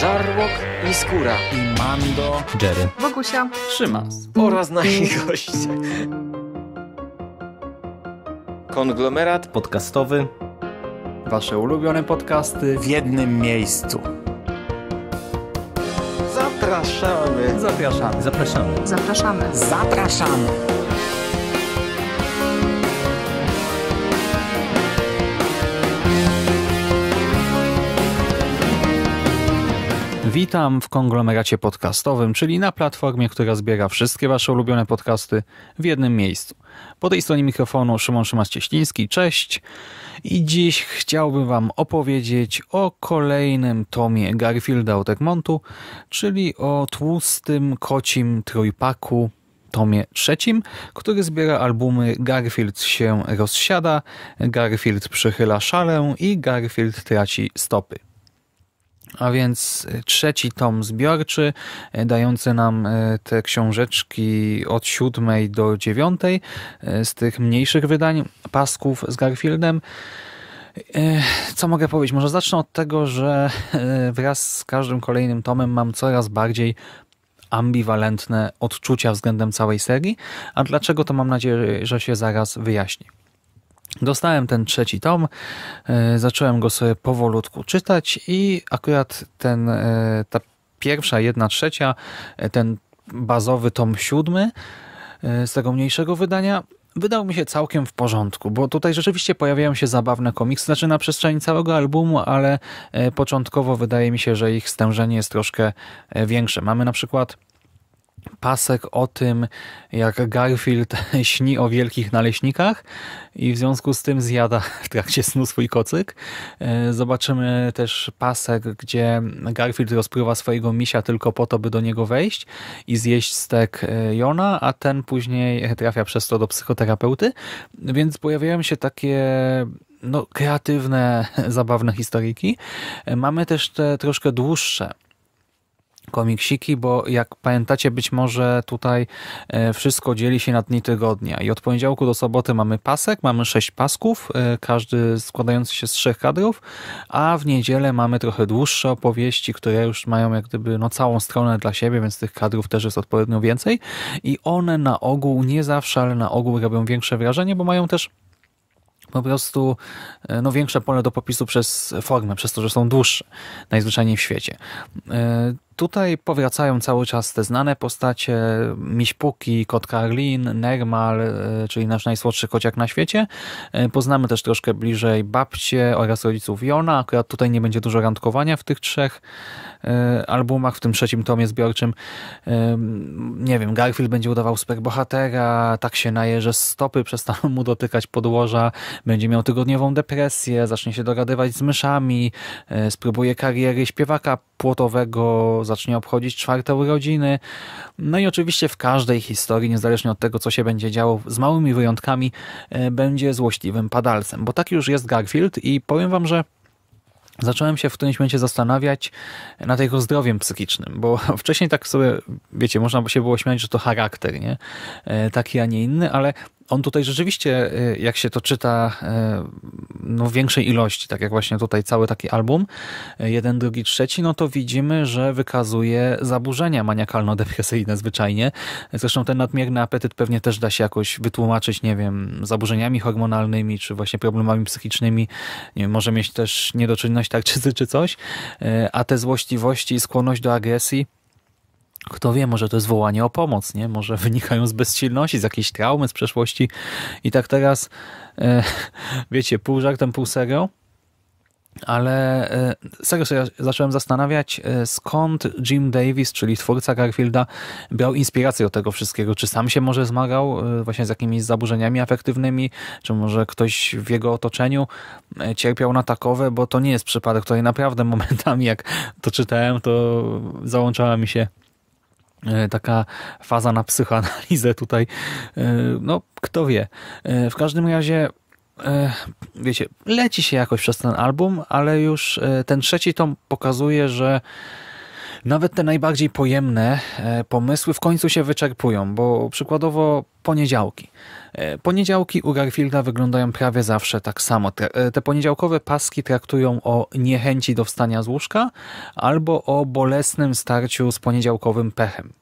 Żarłok i Skóra. I Mando. Jerry. Bogusia. Szymas. Oraz nasi mm. goście. Konglomerat podcastowy. Wasze ulubione podcasty w jednym miejscu. Zapraszamy. Zapraszamy. Zapraszamy. Zapraszamy. Zapraszamy. Witam w konglomeracie podcastowym, czyli na platformie, która zbiera wszystkie Wasze ulubione podcasty w jednym miejscu. Po tej stronie mikrofonu Szymon Szymas-Cieśliński, cześć. I dziś chciałbym Wam opowiedzieć o kolejnym tomie Garfielda od Egmontu, czyli o tłustym kocim trójpaku tomie trzecim, który zbiera albumy Garfield się rozsiada, Garfield przychyla szalę i Garfield traci stopy. A więc e, trzeci tom zbiorczy, e, dający nam e, te książeczki od siódmej do dziewiątej z tych mniejszych wydań, pasków z Garfieldem. Co mogę powiedzieć? Może zacznę od tego, że wraz z każdym kolejnym tomem mam coraz bardziej ambiwalentne odczucia względem całej serii. A dlaczego to mam nadzieję, że się zaraz wyjaśni. Dostałem ten trzeci tom, e, zacząłem go sobie powolutku czytać i akurat ten, e, ta pierwsza, jedna trzecia, e, ten bazowy tom siódmy z tego mniejszego wydania wydał mi się całkiem w porządku, bo tutaj rzeczywiście pojawiają się zabawne komiksy, znaczy na przestrzeni całego albumu, ale początkowo wydaje mi się, że ich stężenie jest troszkę większe. Mamy na przykład pasek o tym, jak Garfield śni o wielkich naleśnikach i w związku z tym zjada w trakcie snu swój kocyk. E, zobaczymy też pasek, gdzie Garfield rozpływa swojego misia tylko po to, by do niego wejść i zjeść stek e, Jona, a ten później trafia przez to do psychoterapeuty. Więc pojawiają się takie no, kreatywne, zabawne historyki. E, mamy też te troszkę dłuższe komiksiki, bo jak pamiętacie, być może tutaj e, wszystko dzieli się na dni tygodnia. I od poniedziałku do soboty mamy pasek, mamy sześć pasków, e, każdy składający się z trzech kadrów, a w niedzielę mamy trochę dłuższe opowieści, które już mają jak gdyby no, całą stronę dla siebie, więc tych kadrów też jest odpowiednio więcej. I one na ogół, nie zawsze, ale na ogół robią większe wrażenie, bo mają też po prostu e, no, większe pole do popisu przez formę, przez to, że są dłuższe, najzwyczajniej w świecie. Tutaj powracają cały czas te znane postacie, Miśpuki, Kot Karlin, Nermal, e, czyli nasz najsłodszy kociak na świecie. E, poznamy też troszkę bliżej babcie oraz rodziców Jona. Akurat tutaj nie będzie dużo randkowania w tych trzech e, albumach, w tym trzecim tomie zbiorczym. Nie wiem, Garfield będzie udawał superbohatera, tak się naje, że stopy przestaną mu dotykać podłoża, będzie miał tygodniową depresję, zacznie się dogadywać z myszami, spróbuje kariery śpiewaka płotowego zacznie obchodzić czwarte urodziny. No i oczywiście w każdej historii, niezależnie od tego, co się będzie działo, z małymi wyjątkami, e, będzie złośliwym padalcem, bo tak już jest Garfield i powiem wam, że zacząłem się w którymś momencie zastanawiać nad jego zdrowiem psychicznym, bo wcześniej tak sobie, wiecie, można by się było śmiać, że to charakter, nie? E, taki, a nie inny, ale on tutaj rzeczywiście, y, jak się to czyta, y, no większej ilości, tak jak właśnie tutaj cały taki album, y, jeden, drugi, trzeci, no to widzimy, że wykazuje zaburzenia maniakalno-depresyjne zwyczajnie. Zresztą ten nadmierny apetyt pewnie też da się jakoś wytłumaczyć, nie wiem, zaburzeniami hormonalnymi, czy właśnie problemami psychicznymi. Wiem, może mieć też niedoczynność tarczycy, czy coś. A te złośliwości i skłonność do agresji, kto wie, może to jest wołanie o pomoc, nie? Może wynikają z bezsilności, z jakiejś traumy z przeszłości. I tak teraz, e, wiecie, pół żartem, pół serio. Ale serio sobie zacząłem zastanawiać, e, skąd Jim Davis, czyli twórca Garfielda, brał inspirację do tego wszystkiego. Czy sam się może zmagał e, właśnie z jakimiś zaburzeniami afektywnymi, czy może ktoś w jego otoczeniu cierpiał na takowe, bo to nie jest przypadek, który naprawdę momentami jak to czytałem, to załączała mi się E, taka faza na psychoanalizę tutaj. E, no, kto wie. E, w każdym razie wiecie, leci się jakoś przez ten album, ale już ten trzeci tom pokazuje, że nawet te najbardziej pojemne e, pomysły w końcu się wyczerpują, bo przykładowo poniedziałki. E, poniedziałki u Garfielda wyglądają prawie zawsze tak samo. E, te poniedziałkowe paski traktują o niechęci do wstania z łóżka albo o bolesnym starciu z poniedziałkowym pechem.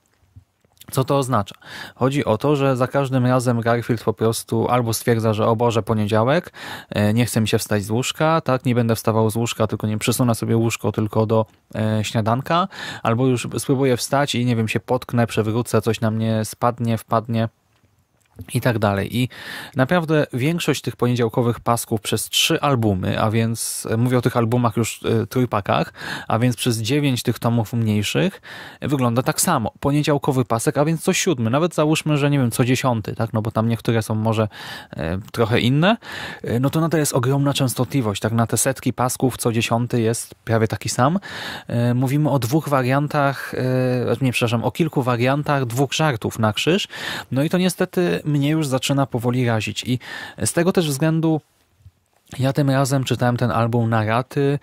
Co to oznacza? Chodzi o to, że za każdym razem Garfield po prostu albo stwierdza, że o Boże, poniedziałek, e, nie chce mi się wstać z łóżka, tak, nie będę wstawał z łóżka, tylko nie przesunę sobie łóżko tylko do e, śniadanka, albo już spróbuję wstać i nie wiem, się potknę, przewrócę, coś na mnie spadnie, wpadnie i tak dalej. I naprawdę większość tych poniedziałkowych pasków przez trzy albumy, a więc e, mówię o tych albumach już e, trójpakach, a więc przez dziewięć tych tomów mniejszych e, wygląda tak samo. Poniedziałkowy pasek, a więc co siódmy, nawet załóżmy, że nie wiem, co dziesiąty, tak, no bo tam niektóre są może trochę inne, no to nadal jest ogromna częstotliwość, tak, na te setki pasków co dziesiąty jest prawie taki sam. Mówimy o dwóch wariantach, nie, przepraszam, o kilku wariantach dwóch żartów na krzyż, no i to niestety mnie już zaczyna powoli razić i z tego też względu ja tym razem czytałem ten album na raty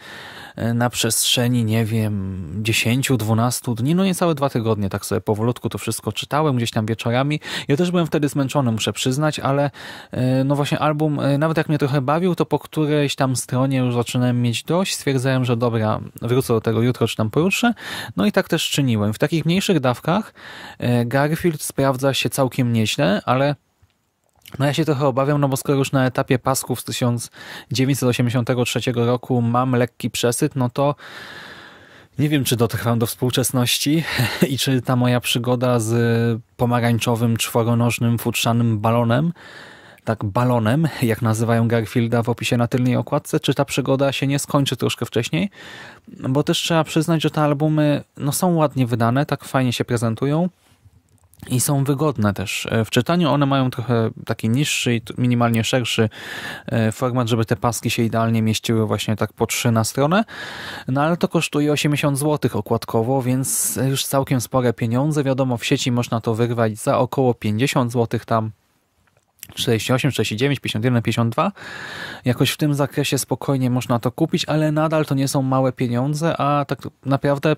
e, na przestrzeni, nie wiem, 10-12 dni, no niecałe dwa tygodnie, tak sobie powolutku to wszystko czytałem, gdzieś tam wieczorami. Ja też byłem wtedy zmęczony, muszę przyznać, ale e, no właśnie album, e, nawet jak mnie trochę bawił, to po którejś tam stronie już zaczynałem mieć dość, stwierdzałem, że dobra, wrócę do tego jutro, czy tam pojutrze, no i tak też czyniłem. W takich mniejszych dawkach Garfield sprawdza się całkiem nieźle, ale no ja się trochę obawiam, no bo skoro już na etapie pasków z 1983 roku mam lekki przesyt, no to nie wiem, czy dotrwam do współczesności i czy ta moja przygoda z pomarańczowym, czworonożnym, futrzanym balonem, tak balonem, jak nazywają Garfielda w opisie na tylnej okładce, czy ta przygoda się nie skończy troszkę wcześniej, bo też trzeba przyznać, że te albumy no, są ładnie wydane, tak fajnie się prezentują, i są wygodne też. E, w czytaniu one mają trochę taki niższy i minimalnie szerszy e, format, żeby te paski się idealnie mieściły właśnie tak po trzy na stronę. No ale to kosztuje 80 zł okładkowo, więc już całkiem spore pieniądze. Wiadomo, w sieci można to wyrwać za około 50 zł tam 48, 49, 51, 52. Jakoś w tym zakresie spokojnie można to kupić, ale nadal to nie są małe pieniądze, a tak naprawdę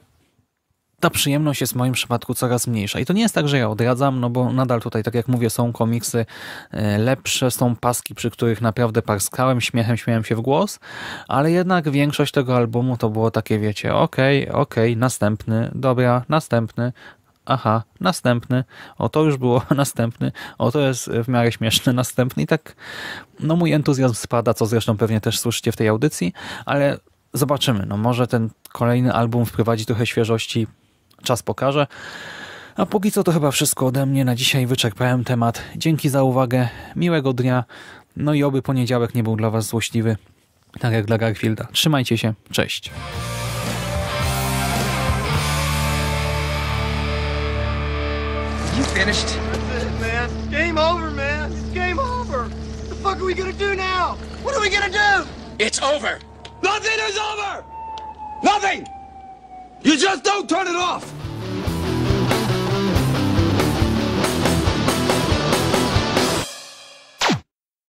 ta przyjemność jest w moim przypadku coraz mniejsza. I to nie jest tak, że ja odradzam, no bo nadal tutaj, tak jak mówię, są komiksy e, lepsze, są paski, przy których naprawdę parskałem, śmiechem śmiałem się w głos, ale jednak większość tego albumu to było takie, wiecie, okej, okay, okej, okay, następny, dobra, następny, aha, następny, o to już było, następny, o to jest w miarę śmieszny, następny i tak, no mój entuzjazm spada, co zresztą pewnie też słyszycie w tej audycji, ale zobaczymy, no może ten kolejny album wprowadzi trochę świeżości Czas pokaże. A póki co to chyba wszystko ode mnie. Na dzisiaj wyczerpałem temat. Dzięki za uwagę, miłego dnia. No i oby poniedziałek nie był dla Was złośliwy, tak jak dla Garfielda. Trzymajcie się, cześć. It's over. Nothing is over! Nothing! You just don't turn it off!